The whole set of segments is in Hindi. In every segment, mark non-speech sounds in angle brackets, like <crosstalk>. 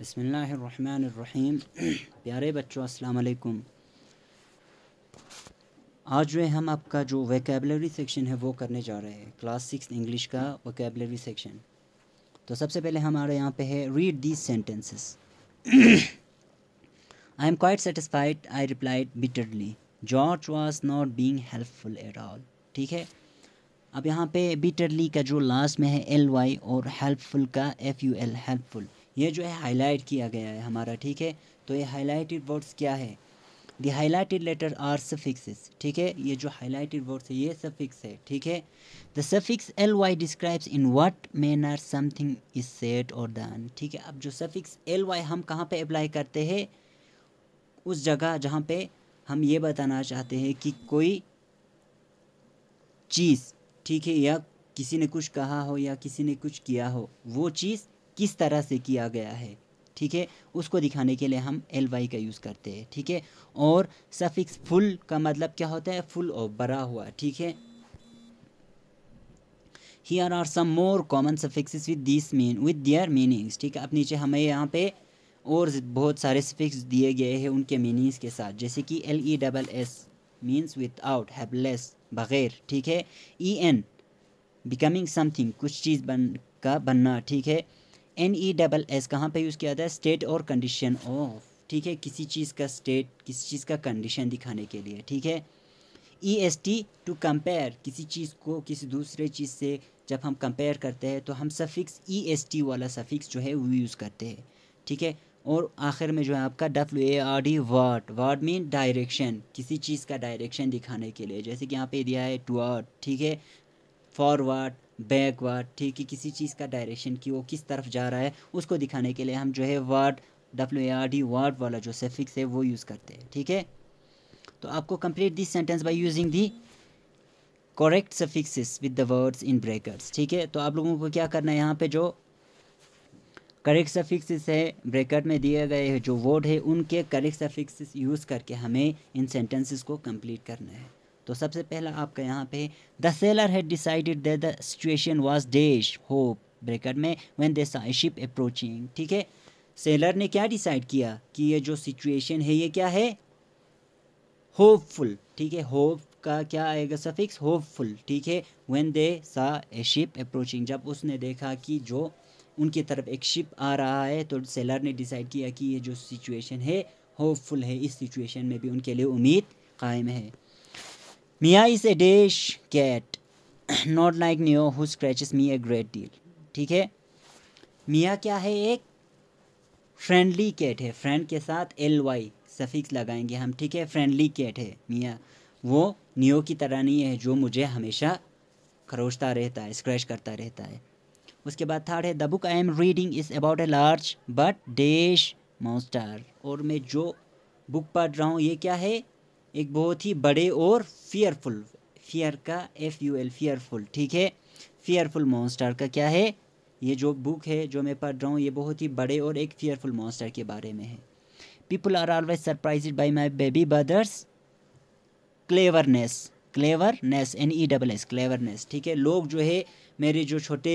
बसमीम <clears throat> प्यारे बच्चों वालेकुम आज जो है हम आपका जो वैकेबलरी सेक्शन है वो करने जा रहे हैं क्लास सिक्स इंग्लिश का वैकेबलरी सेक्शन तो सबसे पहले हमारे यहाँ पे है read these sentences I am quite satisfied I replied bitterly George was not being helpful at all ठीक है अब यहाँ पे बिटरली का जो लास्ट में है एल वाई और हेल्पफुल का एफ यू एल हेल्पफुल ये जो है हाईलाइट किया गया है हमारा ठीक है तो ये हाईलाइटेड वर्ड्स क्या है the highlighted letter are suffix ठीक है ये जो हाईलाइटेड वर्ड्स है ये सफिक्स है ठीक है the suffix L Y describes in what manner something is set और डन ठीक है अब जो सफिक्स एल वाई हम कहाँ पे अप्लाई करते हैं उस जगह जहाँ पे हम ये बताना चाहते हैं कि कोई चीज़ ठीक है या किसी ने कुछ कहा हो या किसी ने कुछ किया हो वो चीज़ किस तरह से किया गया है ठीक है उसको दिखाने के लिए हम एल वाई का यूज़ करते हैं ठीक है और सफिक्स फुल का मतलब क्या होता है फुल और बड़ा हुआ ठीक है here are some more common suffix with this mean with their meanings ठीक है अब नीचे हमें यहाँ पे और बहुत सारे सफिक्स दिए गए हैं उनके मीनिंग्स के साथ जैसे कि L E double S means without hapless बग़ैर ठीक है ई एन बिकमिंग समथिंग कुछ चीज़ बन का बनना ठीक है एन ई डबल एस कहाँ पर यूज़ किया जाता है स्टेट और कंडीशन ऑफ ठीक है किसी चीज़ का स्टेट किसी चीज़ का कंडीशन दिखाने के लिए ठीक है E S T to compare किसी चीज़ को किसी दूसरे चीज़ से जब हम कंपेयर करते हैं तो हम सफ़िक्स ई एस टी वाला सफ़िक्स जो है वो यूज़ करते हैं ठीक है और आखिर में जो है आपका W A R D word word mean direction किसी चीज़ का डायरेक्शन दिखाने के लिए जैसे कि यहाँ पे दिया है टू ठीक है फॉरवर्ड बैकवर्ड ठीक है किसी चीज़ का डायरेक्शन कि वो किस तरफ जा रहा है उसको दिखाने के लिए हम जो है word W R D word वाला जो सेफिक्स है वो यूज़ करते हैं ठीक है तो आपको complete this sentence by using the correct suffixes with the words in brackets ठीक है तो आप लोगों को क्या करना है यहाँ पे जो करेक्ट सफिक्स है ब्रेकर में दिए गए जो वर्ड है उनके करेक्ट सफिक्स यूज़ करके हमें इन सेंटेंसेस को कंप्लीट करना है तो सबसे पहला आपका यहाँ पे the sailor had decided that the situation was dash hope bracket में when they saw ship approaching ठीक है सेलर ने क्या डिसाइड किया कि ये जो सिचुएशन है ये क्या है होपफुल ठीक है होप का क्या आएगा सफिक्स होपफुल ठीक है व्हेन दे सा ए शिप अप्रोचिंग जब उसने देखा कि जो उनकी तरफ एक शिप आ रहा है तो सेलर ने डिसाइड किया कि ये जो सिचुएशन है होपफुल है इस सिचुएशन में भी उनके लिए उम्मीद कायम है Mia is a dash cat not like Neo who scratches me a great deal ठीक है मियाँ क्या है एक फ्रेंडली कैट है फ्रेंड के साथ एल वाई सफिक्स लगाएंगे हम ठीक है फ्रेंडली कैट है मियाँ वो नियो की तरह नहीं है जो मुझे हमेशा खरोचता रहता है स्क्रैच करता रहता है उसके बाद थर्ड है the book I am reading is about a large but dash monster और मैं जो बुक पढ़ रहा हूँ ये क्या है एक बहुत ही बड़े और फियरफुल फियर का एफ यू एल फियरफुल ठीक है फियरफुल मॉन्स्टर का क्या है ये जो बुक है जो मैं पढ़ रहा हूँ ये बहुत ही बड़े और एक फियरफुल मॉन्स्टर के बारे में है people are always surprise by my baby brother's cleverness cleverness N E double S cleverness ठीक है लोग जो है मेरे जो छोटे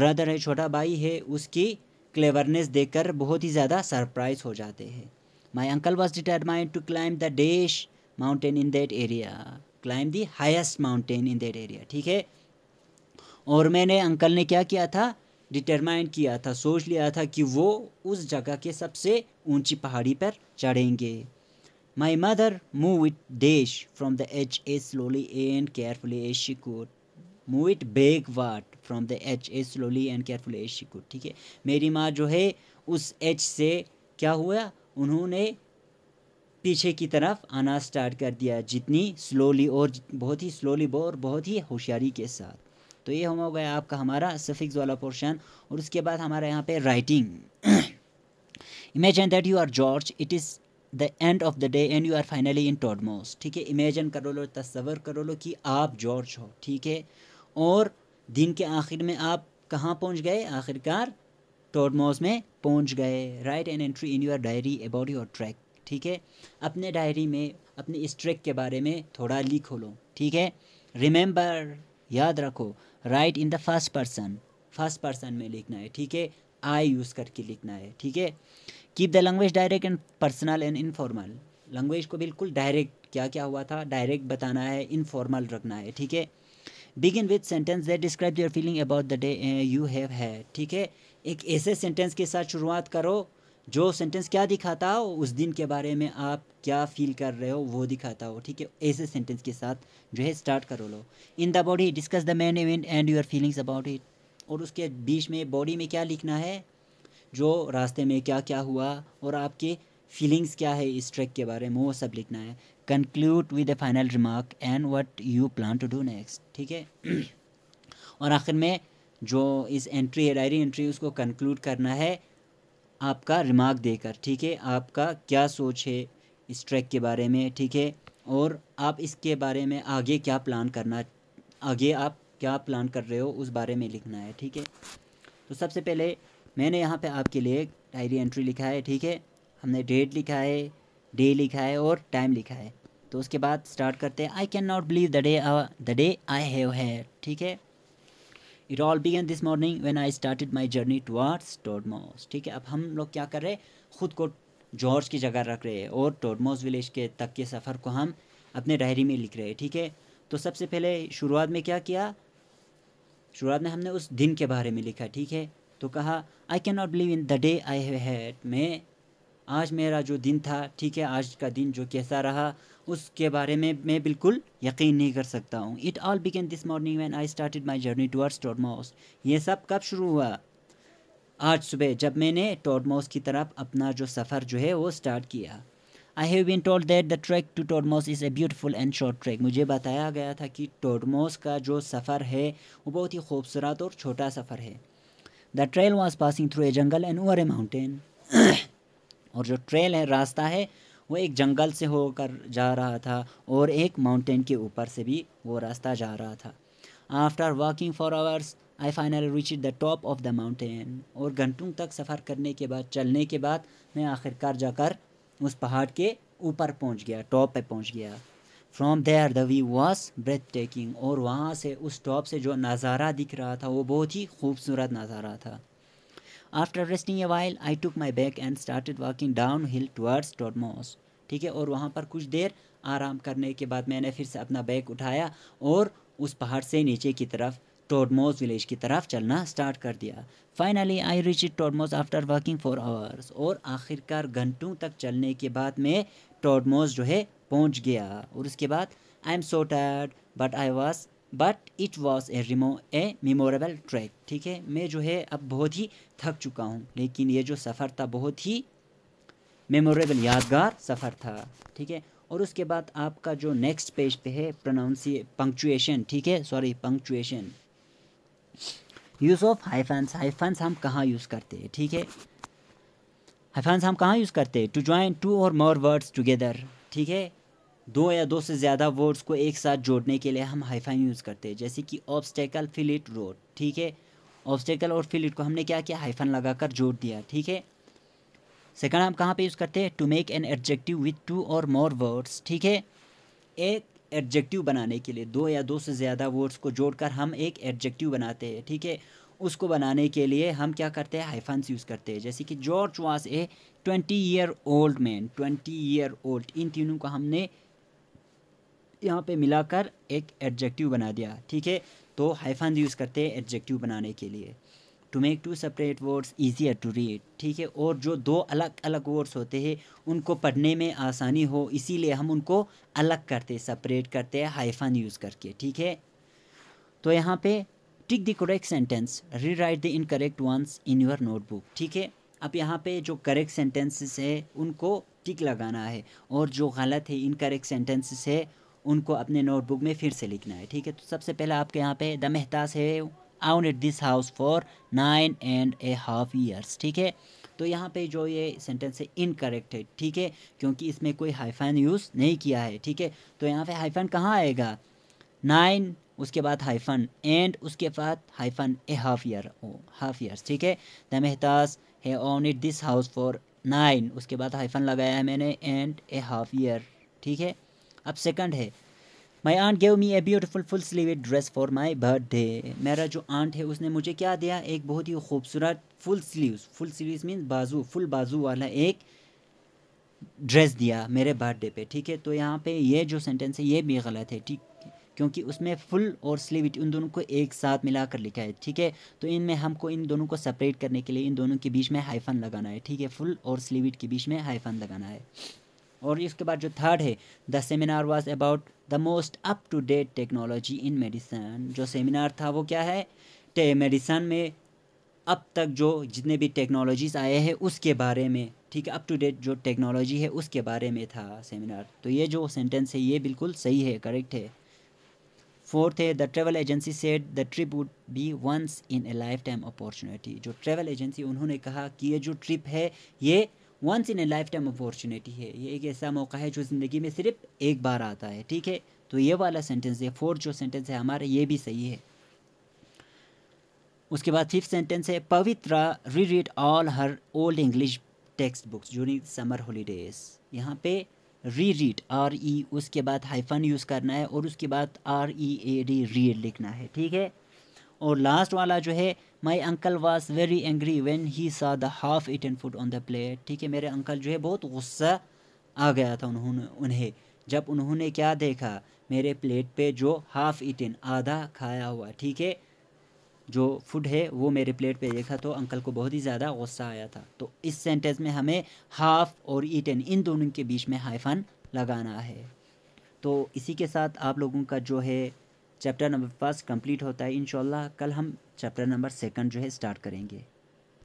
ब्रदर है छोटा भाई है उसकी क्लेवरनेस देखकर बहुत ही ज़्यादा सरप्राइज हो जाते हैं my uncle was determined to climb the dash mountain in that area climb the highest mountain in that area ठीक है और मैंने अंकल ने क्या किया था डिटरमाइन किया था सोच लिया था कि वो उस जगह के सबसे ऊंची पहाड़ी पर चढ़ेंगे my mother move it dash from the H A slowly and carefully as she could move it what from the H A slowly and carefully as she could ठीक है मेरी माँ जो है उस एच से क्या हुआ उन्होंने पीछे की तरफ आना स्टार्ट कर दिया जितनी स्लोली और बहुत ही स्लोली और बहुत ही होशियारी के साथ तो ये हम हो गया आपका हमारा सफिक्स वाला पोर्शन और उसके बाद हमारे यहाँ पे writing imagine that you are George it is the end of the day and you are finally in Todmos ठीक है इमेजन करो लो तस्वर करो लो कि आप जॉर्ज हो ठीक है और दिन के आखिर में आप कहाँ पहुँच गए आखिरकार टॉडमोस में पहुँच गए write an entry in your diary about your track ठीक है अपने डायरी में अपने इस ट्रिक के बारे में थोड़ा लिखो लो ठीक है रिमेंबर याद रखो write in the first person first person में लिखना है ठीक है आई यूज़ करके लिखना है ठीक है keep the language direct and personal and informal language को बिल्कुल डायरेक्ट क्या क्या हुआ था डायरेक्ट बताना है इनफॉर्मल रखना है ठीक है begin with sentence that describe your feeling about the day you have है ठीक है एक ऐसे सेंटेंस के साथ शुरुआत करो जो सेंटेंस क्या दिखाता हो उस दिन के बारे में आप क्या फील कर रहे हो वो दिखाता हो ठीक है ऐसे सेंटेंस के साथ जो है स्टार्ट करो लो in the body discuss the main event and your feelings about it और उसके बीच में बॉडी में क्या लिखना है जो रास्ते में क्या क्या हुआ और आपके फीलिंग्स क्या है इस ट्रैक के बारे में वो सब लिखना है conclude with the final remark and what you plan to do next ठीक है <clears throat> और आखिर में जो इस एंट्री है डायरी एंट्री उसको कंक्लूड करना है आपका रिमार्क देकर ठीक है आपका क्या सोच है इस ट्रैक के बारे में ठीक है और आप इसके बारे में आगे क्या प्लान करना आगे आप क्या प्लान कर रहे हो उस बारे में लिखना है ठीक है तो सबसे पहले मैंने यहाँ पे आपके लिए डायरी एंट्री लिखा है ठीक है हमने डेट लिखा है डे लिखा है और टाइम लिखा है तो उसके बाद स्टार्ट करते हैं I can not believe the day the day I have है ठीक है it all began this morning when I started my journey towards Todmos ठीक है अब हम लोग क्या कर रहे हैं खुद को जॉर्ज की जगह रख रहे हैं और टोडमोस विलेज के तक के सफ़र को हम अपने डायरी में लिख रहे हैं ठीक है तो सबसे पहले शुरुआत में क्या किया शुरुआत में हमने उस दिन के बारे में लिखा ठीक है तो कहा I can not believe in the day I had मैं आज मेरा जो दिन था ठीक है आज का दिन जो कैसा रहा उसके बारे में मैं बिल्कुल यकीन नहीं कर सकता हूँ it all began this morning when I started my journey towards Todmos ये सब कब शुरू हुआ आज सुबह जब मैंने टोडमोस की तरफ अपना जो सफ़र जो है वो स्टार्ट किया I have been told that the track to Todmos is a beautiful and short track मुझे बताया गया था कि टोडमोस का जो सफ़र है वो बहुत ही खूबसूरत और छोटा सफ़र है the trail was passing through a jungle and over a mountain और जो ट्रेल है रास्ता है वो एक जंगल से होकर जा रहा था और एक माउंटेन के ऊपर से भी वो रास्ता जा रहा था after walking for hours I final reach the top of the mountain और घंटों तक सफ़र करने के बाद चलने के बाद मैं आखिरकार जाकर उस पहाड़ के ऊपर पहुंच गया टॉप पे पहुंच गया from there the view breathtaking और वहाँ से उस टॉप से जो नज़ारा दिख रहा था वो बहुत ही खूबसूरत नज़ारा था after resting a while I took my bag and started walking down hill towards Todmos ठीक है और वहाँ पर कुछ देर आराम करने के बाद मैंने फिर से अपना बैग उठाया और उस पहाड़ से नीचे की तरफ टोडमोज विलेज की तरफ चलना स्टार्ट कर दिया finally I reach it Todmos after working for hours और आखिरकार घंटों तक चलने के बाद मैं टोडमोज जो है पहुंच गया और उसके बाद I am so tired but I was but it was a रिमो ए मेमोरेबल ट्रैक ठीक है मैं जो है अब बहुत ही थक चुका हूँ लेकिन ये जो सफ़र था बहुत ही मेमोरेबल यादगार सफ़र था ठीक है और उसके बाद आपका जो नेक्स्ट पेज पे है प्रोनाउंसी पंक्चुएशन ठीक है sorry punctuation use of hyphens hyphens हम कहाँ यूज़ करते हैं ठीक है हाइफेंस हम कहाँ यूज़ करते हैं टू ज्वाइन टू और मोर वर्ड्स टुगेदर ठीक है दो या दो से ज़्यादा वर्ड्स को एक साथ जोड़ने के लिए हम हाईफाइन यूज़ करते हैं जैसे कि ऑब्स्टेकल फिलिट रोड ठीक है ऑब्स्टेकल और फिलिट को हमने क्या किया हाईफन लगाकर जोड़ दिया ठीक है सेकंड हम कहाँ पे यूज़ करते हैं to make an adjective with two और मोर वर्ड्स ठीक है एक एडजेक्टिव बनाने के लिए दो या दो से ज़्यादा वर्ड्स को जोड़कर हम एक एडजेक्टिव बनाते हैं ठीक है उसको बनाने के लिए हम क्या करते हैं हाईफन यूज़ करते हैं जैसे कि George was a twenty year old man twenty year old इन तीनों को हमने यहाँ पे मिलाकर एक एडजेक्टिव बना दिया ठीक है तो हाइफन यूज़ करते हैं एडजेक्टिव बनाने के लिए to make two separate words easier to read ठीक है और जो दो अलग अलग वर्ड्स होते हैं उनको पढ़ने में आसानी हो इसीलिए हम उनको अलग करते सेपरेट करते हैं हाइफन यूज़ करके ठीक है तो यहाँ पे tick the correct sentence rewrite the incorrect ones in your notebook ठीक है अब यहाँ पे जो करेक्ट सेंटेंसेस है उनको टिक लगाना है और जो गलत है इनकरेक्ट सेंटेंसेस है उनको अपने नोटबुक में फिर से लिखना है ठीक है तो सबसे पहले आपके यहाँ पे the Mehtas have owned at this house for nine and a half years ठीक है तो यहाँ पे जो ये सेंटेंस है इनकरेक्ट है ठीक है क्योंकि इसमें कोई हाईफाइन यूज़ नहीं किया है ठीक है तो यहाँ पे हाईफाइन कहाँ आएगा नाइन उसके बाद हाइफन एंड उसके बाद hyphen a half year half years ठीक है the Mehtas have on it this house for nine उसके बाद हाइफन लगाया है मैंने एंड ए हाफ ईयर ठीक है अब सेकंड है my aunt gave me a beautiful full sleeved dress for my birthday मेरा जो आंट है उसने मुझे क्या दिया एक बहुत ही खूबसूरत full sleeves full sleeves mean बाजू फुल बाजू वाला एक ड्रेस दिया मेरे बर्थडे पे ठीक है तो यहाँ पे ये जो सेंटेंस है ये भी गलत है ठीक क्योंकि उसमें फुल और स्लीव उन दोनों को एक साथ मिलाकर लिखा है ठीक है तो इनमें हमको इन दोनों को सेपरेट करने के लिए इन दोनों के बीच में हाइफन लगाना है ठीक है फुल और स्लीव के बीच में हाइफन लगाना है और इसके बाद जो थर्ड है the seminar was about the most up to date technology in medicine जो सेमिनार था वो क्या है टे मेडिसन में अब तक जो जितने भी टेक्नोलॉजीज़ आए हैं उसके बारे में ठीक है अप टू डेट जो टेक्नोलॉजी है उसके बारे में था सेमिनार तो ये जो सेंटेंस है ये बिल्कुल सही है करेक्ट है फोर्थ है the travel agency set the trip would be once in a lifetime opportunity जो ट्रेवल एजेंसी उन्होंने कहा कि ये जो ट्रिप है ये once in a lifetime opportunity है ये एक ऐसा मौका है जो ज़िंदगी में सिर्फ एक बार आता है ठीक है तो ये वाला सेंटेंस है फोर्थ जो सेंटेंस है हमारा ये भी सही है उसके बाद फिफ्थ सेंटेंस है Pavitra reread all her old English textbooks during summer holidays यहाँ पे री रीड आर ई उसके बाद हाइफन यूज़ करना है और उसके बाद R E A D read लिखना है ठीक है और लास्ट वाला जो है my uncle was very angry when he saw the half eaten food on the plate ठीक है मेरे अंकल जो है बहुत गुस्सा आ गया था उन्होंने उन्हें जब उन्होंने क्या देखा मेरे प्लेट पे जो हाफ इटन आधा खाया हुआ ठीक है जो फूड है वो मेरे प्लेट पे देखा तो अंकल को बहुत ही ज़्यादा गुस्सा आया था तो इस सेंटेंस में हमें हाफ और ईटन इन दोनों के बीच में हाइफन लगाना है तो इसी के साथ आप लोगों का जो है चैप्टर नंबर फर्स्ट कंप्लीट होता है इन कल हम चैप्टर नंबर सेकंड जो है स्टार्ट करेंगे